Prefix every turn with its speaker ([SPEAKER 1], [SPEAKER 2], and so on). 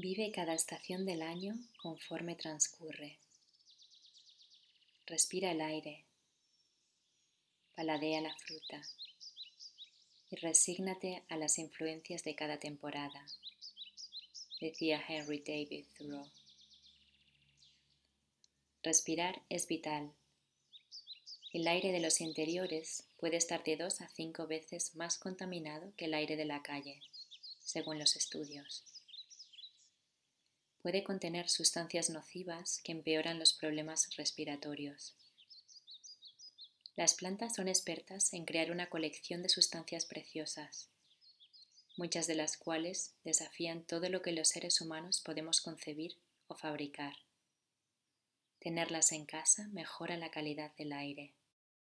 [SPEAKER 1] Vive cada estación del año conforme transcurre. Respira el aire, paladea la fruta y resígnate a las influencias de cada temporada, decía Henry David Thoreau. Respirar es vital. El aire de los interiores puede estar de dos a cinco veces más contaminado que el aire de la calle, según los estudios puede contener sustancias nocivas que empeoran los problemas respiratorios. Las plantas son expertas en crear una colección de sustancias preciosas, muchas de las cuales desafían todo lo que los seres humanos podemos concebir o fabricar. Tenerlas en casa mejora la calidad del aire.